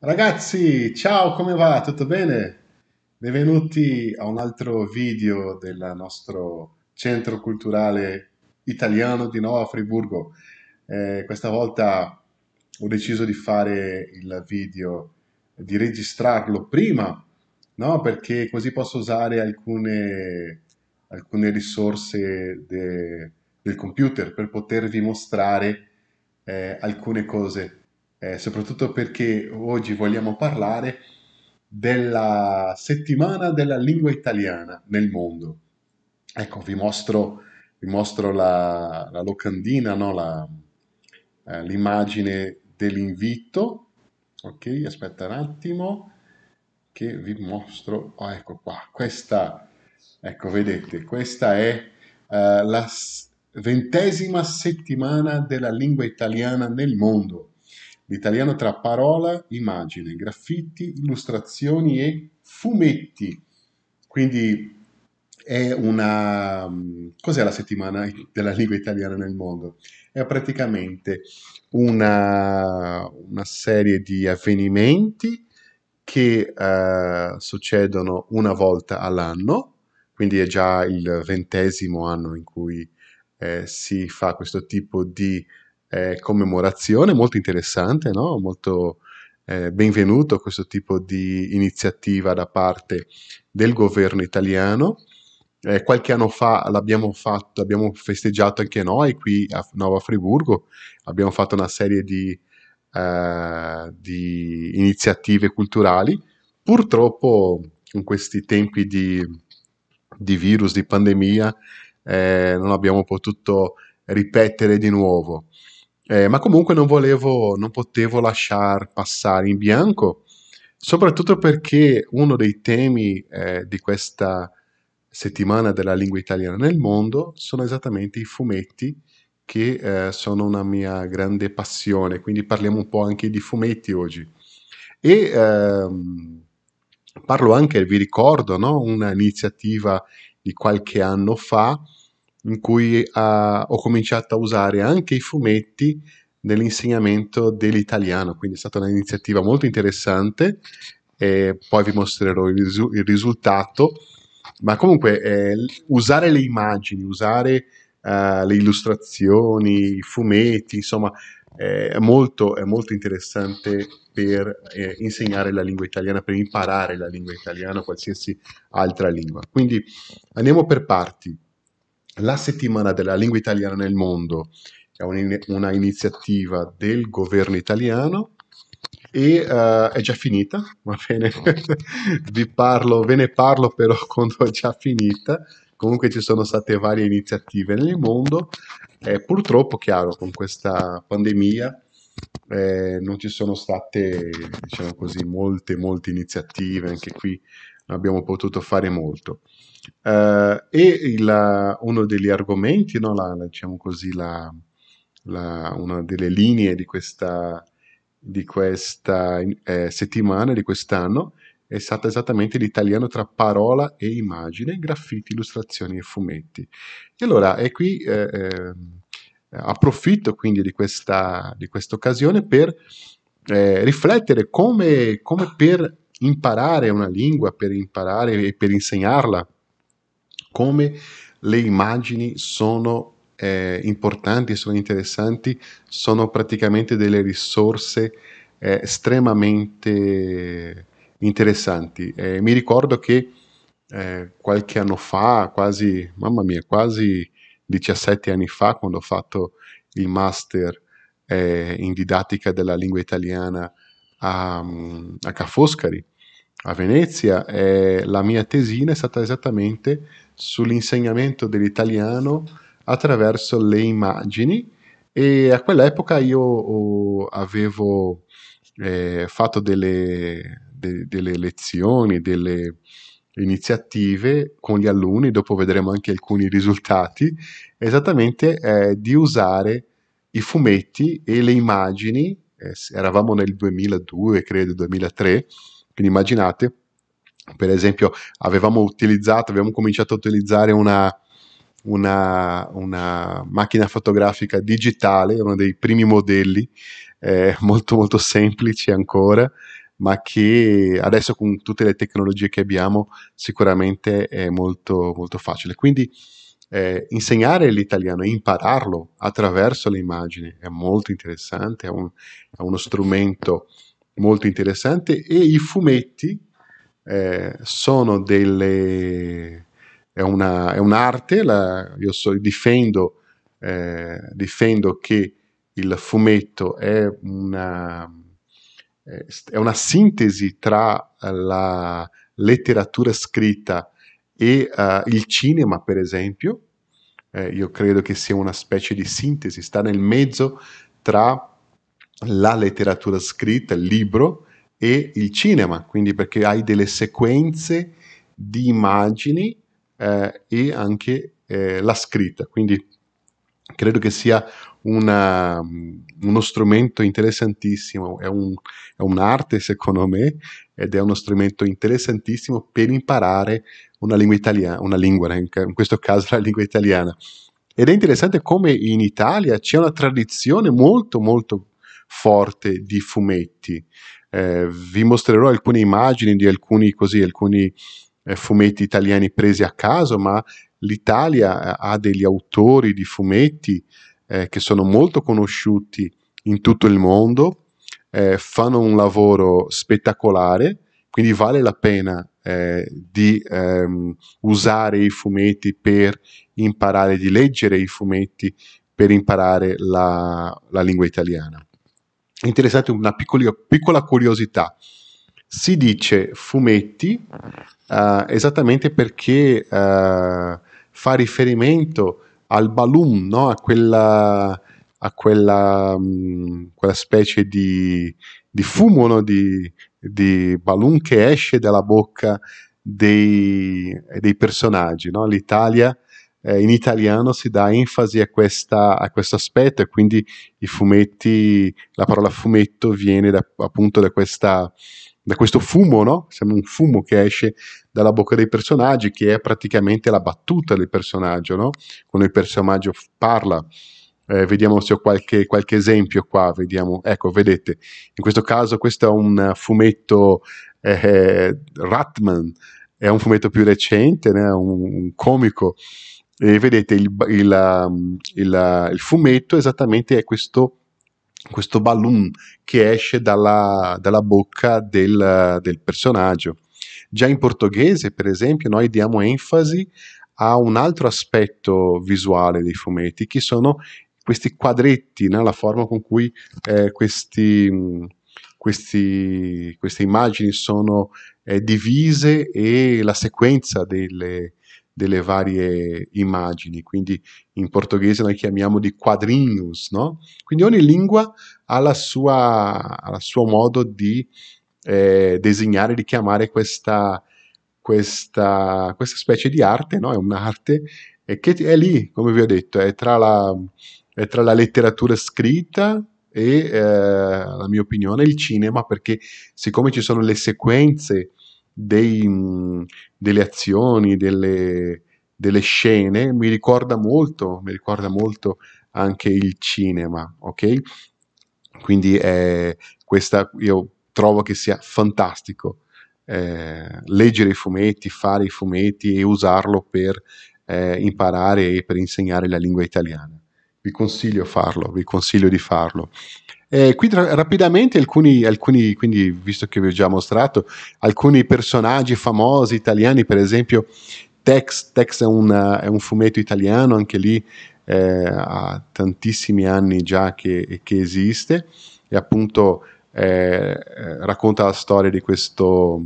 Ragazzi, ciao, come va? Tutto bene? Benvenuti a un altro video del nostro centro culturale italiano di Nova Friburgo. Eh, questa volta ho deciso di fare il video, di registrarlo prima, no? perché così posso usare alcune, alcune risorse de, del computer per potervi mostrare eh, alcune cose eh, soprattutto perché oggi vogliamo parlare della settimana della lingua italiana nel mondo. Ecco, vi mostro, vi mostro la, la, locandina, no? la, eh, l'immagine dell'invito. Ok, aspetta un attimo che vi mostro. Oh, ecco qua, questa, ecco, vedete, questa è eh, la ventesima settimana della lingua italiana nel mondo l'italiano tra parola, immagine, graffiti, illustrazioni e fumetti. Quindi è una... Mm, cos'è la settimana della lingua italiana nel mondo? È praticamente una, una serie di avvenimenti che eh, succedono una volta all'anno, quindi è già il ventesimo anno in cui eh, si fa questo tipo di eh, commemorazione, molto interessante, no? molto eh, benvenuto questo tipo di iniziativa da parte del governo italiano. Eh, qualche anno fa l'abbiamo fatto, abbiamo festeggiato anche noi qui a Nova Friburgo, abbiamo fatto una serie di, eh, di iniziative culturali. Purtroppo in questi tempi di, di virus, di pandemia, eh, non abbiamo potuto ripetere di nuovo. Eh, ma comunque non volevo, non potevo lasciar passare in bianco, soprattutto perché uno dei temi eh, di questa settimana della lingua italiana nel mondo sono esattamente i fumetti che eh, sono una mia grande passione, quindi parliamo un po' anche di fumetti oggi. E ehm, parlo anche, vi ricordo, no? un'iniziativa di qualche anno fa in cui ha, ho cominciato a usare anche i fumetti nell'insegnamento dell'italiano, quindi è stata un'iniziativa molto interessante e poi vi mostrerò il, risu- il risultato, ma comunque eh, usare le immagini, usare eh, le illustrazioni, i fumetti, insomma eh, è, molto, è molto interessante per eh, insegnare la lingua italiana, per imparare la lingua italiana o qualsiasi altra lingua. Quindi andiamo per parti la settimana della lingua italiana nel mondo è un, una iniziativa del governo italiano e uh, è già finita, va bene, vi parlo, ve ne parlo però quando è già finita, comunque ci sono state varie iniziative nel mondo, eh, purtroppo chiaro con questa pandemia eh, non ci sono state diciamo così molte molte iniziative, anche qui non abbiamo potuto fare molto. Uh, e il, uno degli argomenti, no, la, la, diciamo così, la, una delle linee di questa, di questa eh, settimana, di quest'anno, è stata esattamente l'italiano tra parola e immagine, graffiti, illustrazioni e fumetti. E allora, è qui eh, eh, approfitto quindi di questa di occasione per eh, riflettere come, come per imparare una lingua, per imparare e per insegnarla come le immagini sono eh, importanti, sono interessanti, sono praticamente delle risorse eh, estremamente interessanti. Eh, mi ricordo che eh, qualche anno fa, quasi, mamma mia, quasi 17 anni fa, quando ho fatto il master eh, in didattica della lingua italiana a, mm, a Ca' Foscari, a Venezia, eh, la mia tesina è stata esattamente sull'insegnamento dell'italiano attraverso le immagini e a quell'epoca io oh, avevo eh, fatto delle, de, delle lezioni, delle iniziative con gli alunni, dopo vedremo anche alcuni risultati, esattamente eh, di usare i fumetti e le immagini, eh, eravamo nel 2002, credo 2003, quindi immaginate, per esempio avevamo utilizzato, abbiamo cominciato a utilizzare una, una, una, macchina fotografica digitale, uno dei primi modelli, eh, molto molto semplici ancora, ma che adesso con tutte le tecnologie che abbiamo sicuramente è molto molto facile. Quindi eh, insegnare l'italiano e impararlo attraverso le immagini è molto interessante, è, un, è uno strumento molto interessante e i fumetti eh, sono delle... è, una, è un'arte, la, io so, difendo, eh, difendo che il fumetto è una, è una sintesi tra la letteratura scritta e uh, il cinema, per esempio. Eh, io credo che sia una specie di sintesi, sta nel mezzo tra la letteratura scritta, il libro, e il cinema, quindi perché hai delle sequenze di immagini eh, e anche eh, la scritta, quindi credo che sia una, uno strumento interessantissimo, è, un, è, un'arte secondo me ed è uno strumento interessantissimo per imparare una lingua italiana, una lingua, eh, in questo caso la lingua italiana. Ed è interessante come in Italia c'è una tradizione molto molto forte di fumetti eh, vi mostrerò alcune immagini di alcuni, così, alcuni eh, fumetti italiani presi a caso, ma l'Italia eh, ha degli autori di fumetti eh, che sono molto conosciuti in tutto il mondo, eh, fanno un lavoro spettacolare, quindi vale la pena eh, di ehm, usare i fumetti per imparare, di leggere i fumetti per imparare la, la lingua italiana interessante una piccoli, piccola curiosità. Si dice fumetti uh, esattamente perché uh, fa riferimento al balloon, no? a quella, a quella, um, quella specie di, di fumo, no? di, di balloon che esce dalla bocca dei, dei personaggi. No? L'Italia eh, in italiano si dà enfasi a, questa, a, questo aspetto e quindi i fumetti, la parola fumetto viene da, appunto da, questa, da questo fumo, no? Sembra un fumo che esce dalla bocca dei personaggi, che è praticamente la battuta del personaggio, no? Quando il personaggio parla. Eh, vediamo se ho qualche, qualche, esempio qua. Vediamo. Ecco, vedete, in questo caso questo è un fumetto eh, eh Ratman, è un fumetto più recente, né? un, un comico eh, vedete il, il, um, il, uh, il, fumetto esattamente è questo, questo balloon che esce dalla, dalla bocca del, uh, del, personaggio. Già in portoghese, per esempio, noi diamo enfasi a un altro aspetto visuale dei fumetti, che sono questi quadretti, no? la forma con cui eh, questi... Mm, questi, queste immagini sono eh, divise e la sequenza delle, delle varie immagini, quindi in portoghese noi chiamiamo di quadrinhos, no? Quindi ogni lingua ha il suo modo di eh, disegnare, di chiamare questa, questa, questa specie di arte, no? È un'arte che è lì, come vi ho detto, è tra la, è tra la letteratura scritta e, eh, la mia opinione, il cinema, perché siccome ci sono le sequenze dei, delle azioni, delle, delle scene, mi ricorda molto, mi ricorda molto anche il cinema, ok? Quindi è, eh, questa io trovo che sia fantastico eh, leggere i fumetti, fare i fumetti e usarlo per eh, imparare e per insegnare la lingua italiana vi consiglio farlo, vi consiglio di farlo. Eh, qui tra- rapidamente alcuni, alcuni, quindi visto che vi ho già mostrato, alcuni personaggi famosi italiani, per esempio Tex, Tex è, una, è un fumetto italiano, anche lì eh, ha tantissimi anni già che, che esiste e appunto eh, eh racconta la storia di questo,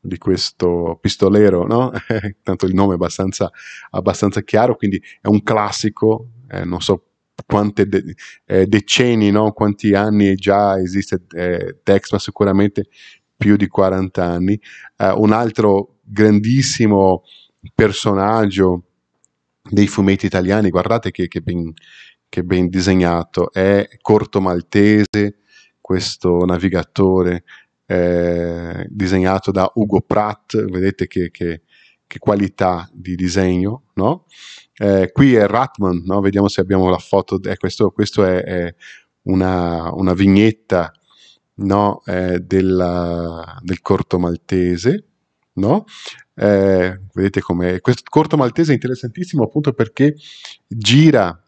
di questo pistolero, no? tanto il nome è abbastanza, abbastanza chiaro, quindi è un classico, eh, non so quante de- eh, decenni, no? quanti anni già esiste eh, Tex, ma sicuramente più di 40 anni. Eh, un altro grandissimo personaggio dei fumetti italiani, guardate che, che, ben, che ben disegnato, è Corto Maltese, questo navigatore eh, disegnato da Ugo Pratt, vedete che, che, che qualità di disegno, no? Eh, qui è Ratman, no? vediamo se abbiamo la foto, eh, questo, questo, è, è una, una, vignetta no? eh, della, del corto maltese. No? Eh, vedete com'è questo corto maltese è interessantissimo appunto perché gira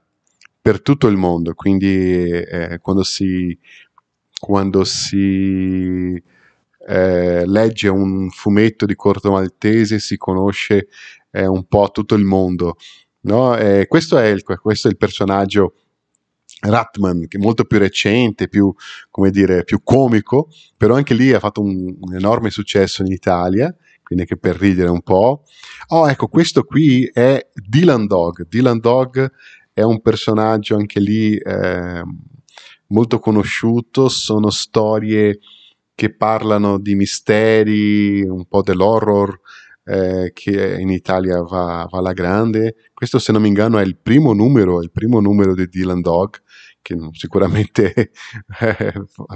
per tutto il mondo quindi eh, quando si, quando si eh, legge un fumetto di Corto Maltese si conosce eh, un po' tutto il mondo No? Eh, questo, è il, questo, è il, personaggio Ratman, che è molto più recente, più, dire, più comico, però anche lì ha fatto un, un enorme successo in Italia quindi anche per ridere un po'. Oh, ecco, questo qui è Dylan Dog. Dylan Dog è un personaggio anche lì eh, molto conosciuto, sono storie che parlano di misteri, un po' dell'horror, eh, che in Italia va, va, alla grande. Questo, se non mi inganno, è il primo numero, il primo numero di Dylan Dog, che sicuramente eh,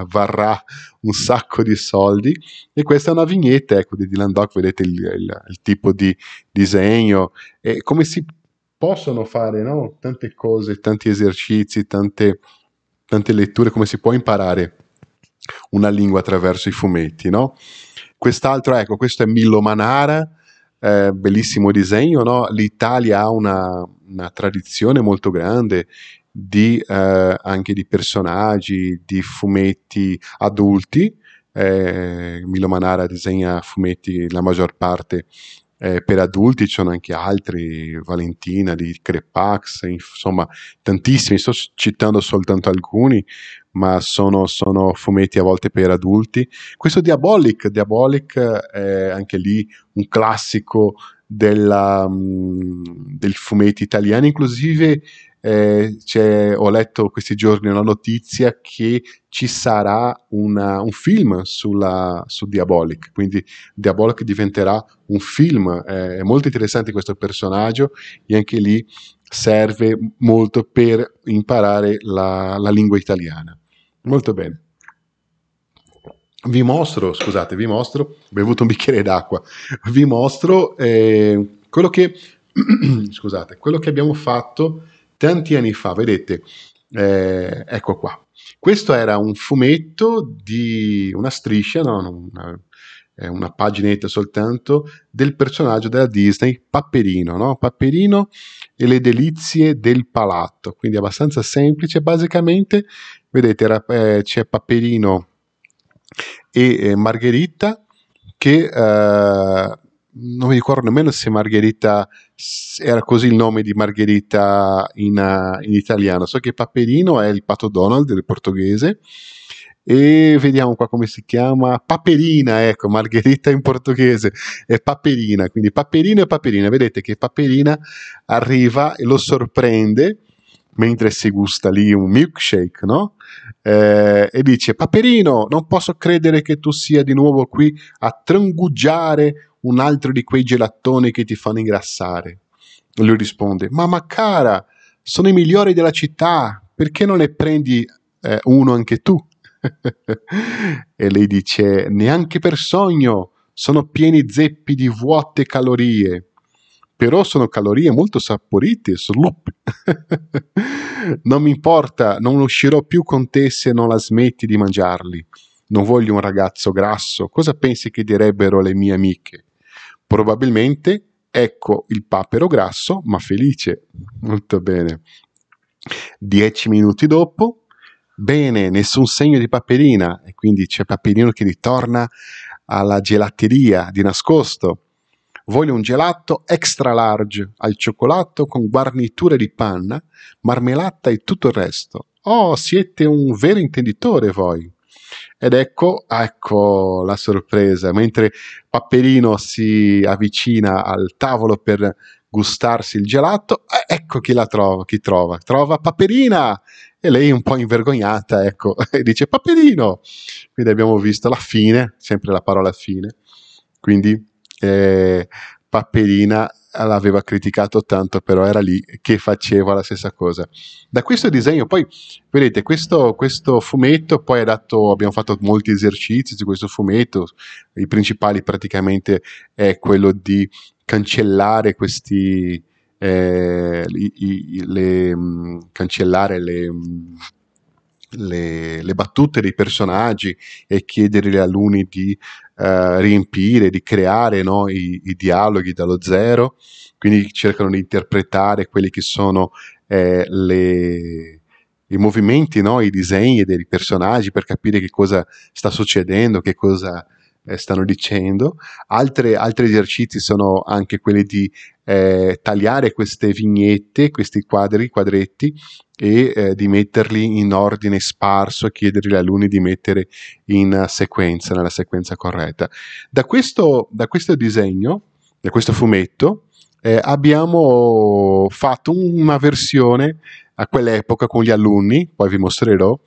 varrà un sacco di soldi. E questa è una vignetta ecco, di Dylan Dog, vedete il, il, il tipo di disegno e come si possono fare no? tante cose, tanti esercizi, tante, tante letture, come si può imparare una lingua attraverso i fumetti, no? Quest'altro, ecco, questo è Milo Manara, eh, bellissimo disegno, no? l'Italia ha una, una, tradizione molto grande di, eh, anche di personaggi, di fumetti adulti, eh, Milo Manara disegna fumetti la maggior parte eh, per adulti ci sono anche altri, Valentina di Crepax, insomma tantissimi, sto citando soltanto alcuni, ma sono, sono fumetti a volte per adulti. Questo Diabolic, Diabolic è eh, anche lì un classico della, um, del fumetti italiani, inclusive eh, ho letto questi giorni una notizia che ci sarà una, un film sulla, su Diabolic, quindi Diabolic diventerà un film, eh, è molto interessante questo personaggio e anche lì serve molto per imparare la, la lingua italiana. Molto bene. Vi mostro, scusate, vi mostro, ho bevuto un bicchiere d'acqua, vi mostro eh, quello, che, scusate, quello che abbiamo fatto tanti anni fa, vedete, eh, ecco qua. Questo era un fumetto di una striscia, no, una, una paginetta soltanto, del personaggio della Disney, Paperino, no? Papperino e le delizie del palato, quindi abbastanza semplice, basicamente, vedete, era, eh, c'è Paperino e eh, Margherita che eh, non mi ricordo nemmeno se Margherita era così il nome di Margherita in, eh, in italiano. So che Paperino è il pato Donald del portoghese. E vediamo qua come si chiama Paperina, ecco, Margherita in portoghese è Paperina, quindi Paperino e Paperina. Vedete che Paperina arriva e lo sorprende mentre si gusta lì un milkshake, no? Eh, e dice: Paperino, non posso credere che tu sia di nuovo qui a trangugiare un altro di quei gelattoni che ti fanno ingrassare. Lui risponde, mamma cara, sono i migliori della città, perché non ne prendi eh, uno anche tu? e lei dice, neanche per sogno, sono pieni zeppi di vuote calorie però sono calorie molto saporite, sloop. non mi importa, non uscirò più con te se non la smetti di mangiarli. Non voglio un ragazzo grasso, cosa pensi che direbbero le mie amiche? Probabilmente ecco il papero grasso ma felice. Molto bene. Dieci minuti dopo, bene, nessun segno di Paperina e quindi c'è Paperino che ritorna alla gelateria di nascosto. Voglio un gelato extra large al cioccolato con guarniture di panna, marmellata e tutto il resto. Oh, siete un vero intenditore voi. Ed ecco, ecco la sorpresa, mentre Paperino si avvicina al tavolo per gustarsi il gelato, eh, ecco chi la trova, chi trova, trova Paperina e lei un po' invergognata, ecco, e dice Paperino, quindi abbiamo visto la fine, sempre la parola fine, quindi eh, Paperina l'aveva criticato tanto, però era lì che faceva la stessa cosa. Da questo disegno, poi vedete, questo, questo fumetto, poi adatto, abbiamo fatto molti esercizi su questo fumetto, i principali praticamente è quello di cancellare questi, eh, i, i, le, mm, cancellare le, mm, le, le, battute dei personaggi e chiedere agli alunni di eh, riempire, di creare no, i, i, dialoghi dallo zero, quindi cercano di interpretare quelli che sono eh, le, i movimenti, no, i disegni dei personaggi per capire che cosa sta succedendo, che cosa eh, stanno dicendo. Altre, altri esercizi sono anche quelli di eh, tagliare queste vignette, questi quadri, quadretti e eh, di metterli in ordine sparso e chiedergli agli alunni di mettere in sequenza, nella sequenza corretta. Da questo, da questo disegno, da questo fumetto, eh, abbiamo fatto una versione a quell'epoca con gli alunni, poi vi mostrerò,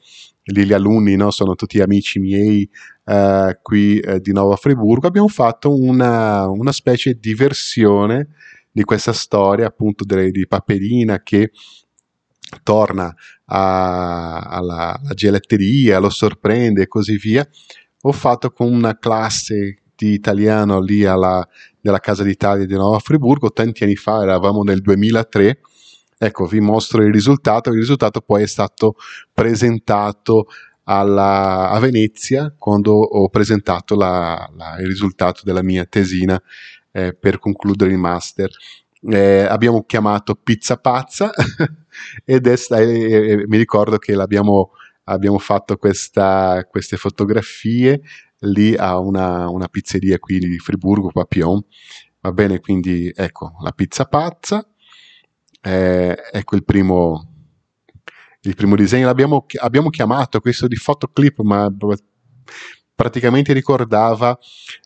lì gli alunni no, sono tutti amici miei eh, qui eh, di nuovo Friburgo, abbiamo fatto una, una specie di versione di questa storia appunto delle, di Paperina che torna a, alla, alla gelateria, lo sorprende e così via. Ho fatto con una classe di italiano lì alla, della Casa d'Italia di Nuova Friburgo tanti anni fa, eravamo nel 2003. Ecco, vi mostro il risultato. Il risultato poi è stato presentato alla, a Venezia quando ho presentato la, la, il risultato della mia tesina eh, per concludere il master. Eh, abbiamo chiamato Pizza Pazza ed è, eh, eh, mi ricordo che l'abbiamo abbiamo fatto questa, queste fotografie lì a una, una, pizzeria qui di Friburgo, Papillon. Va bene, quindi ecco la pizza pazza, eh, ecco il primo, il primo disegno. L'abbiamo abbiamo chiamato questo di fotoclip, ma praticamente ricordava,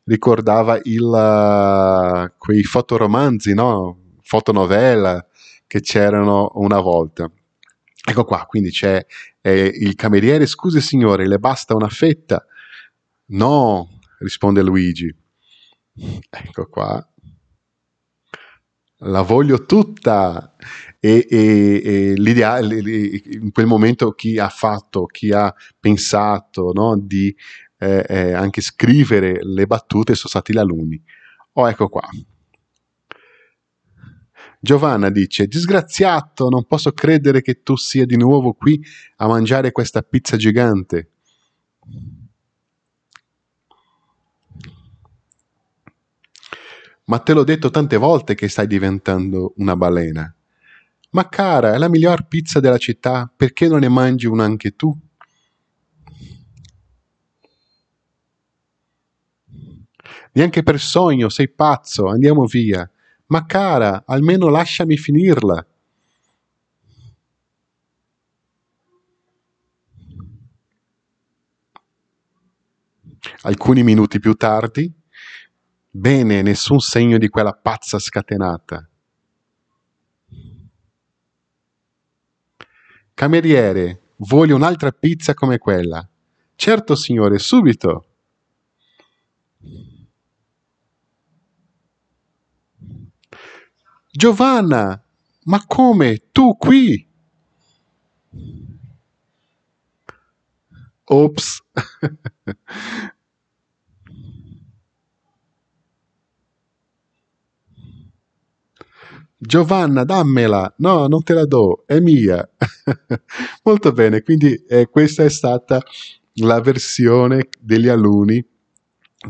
ricordava il, uh, quei fotoromanzi, no? fotonovela che c'erano una volta. Ecco qua, quindi c'è eh, il cameriere, scusi signore, le basta una fetta? No, risponde Luigi. Ecco qua. La voglio tutta. E, e, e l'idea, in quel momento chi ha fatto, chi ha pensato no, di eh, eh, anche scrivere le battute sono stati gli alunni. Oh, ecco qua. Giovanna dice: Disgraziato, non posso credere che tu sia di nuovo qui a mangiare questa pizza gigante. Ma te l'ho detto tante volte che stai diventando una balena. Ma cara, è la miglior pizza della città, perché non ne mangi una anche tu? neanche per sogno, sei pazzo, andiamo via. Ma cara, almeno lasciami finirla. Alcuni minuti più tardi, bene, nessun segno di quella pazza scatenata. Cameriere, voglio un'altra pizza come quella. Certo, signore, subito. Giovanna, ma come? Tu qui? Ops. Giovanna, dammela. No, non te la do, è mia. Molto bene, quindi eh, questa è stata la versione degli alunni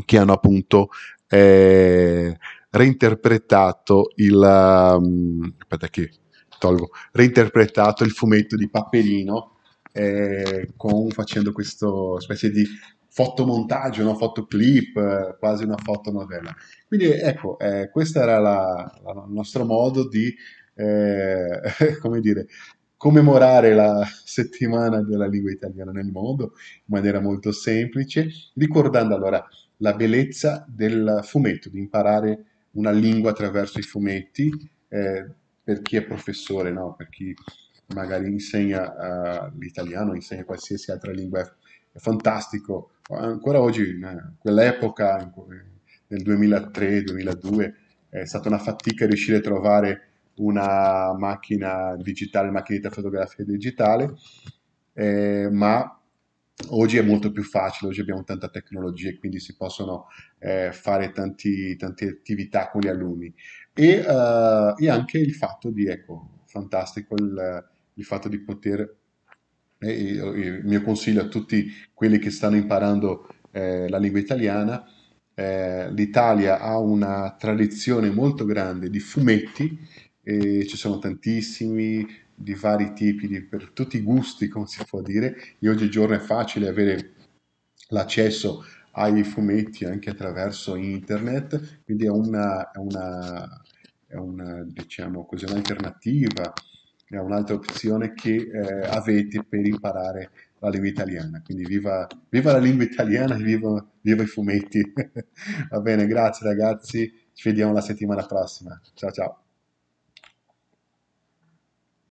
che hanno appunto eh, reinterpretato il... Um, aspetta che tolgo, reinterpretato il fumetto di Paperino eh, con, facendo questa specie di fotomontaggio, una fotoclip, eh, quasi una fotonovella. Quindi ecco, eh, questo era la, la, il nostro modo di, eh, come dire, commemorare la settimana della lingua italiana nel mondo in maniera molto semplice, ricordando allora la bellezza del fumetto, di imparare una lingua attraverso i fumetti, eh, per chi è professore, no? per chi magari insegna uh, l'italiano, insegna qualsiasi altra lingua, è, fantastico. Ancora oggi, in quell'epoca, nel 2003-2002, è stata una fatica riuscire a trovare una macchina digitale, macchinetta fotografica digitale, eh, ma Oggi è molto più facile, oggi abbiamo tanta tecnologia e quindi si possono eh, fare tanti, tante attività con gli alunni. E, eh, e, anche il fatto di, ecco, fantastico il, il fatto di poter, eh, il mio consiglio a tutti quelli che stanno imparando eh, la lingua italiana, eh, l'Italia ha una tradizione molto grande di fumetti, ci sono tantissimi, di vari tipi, di, per tutti i gusti, come si può dire, e oggigiorno è facile avere l'accesso ai fumetti anche attraverso internet, quindi è una, è una, è una diciamo così, un'alternativa, è un'altra opzione che eh, avete per imparare la lingua italiana. Quindi viva, viva la lingua italiana e viva, viva i fumetti. Va bene, grazie ragazzi, ci vediamo la settimana prossima. Ciao ciao.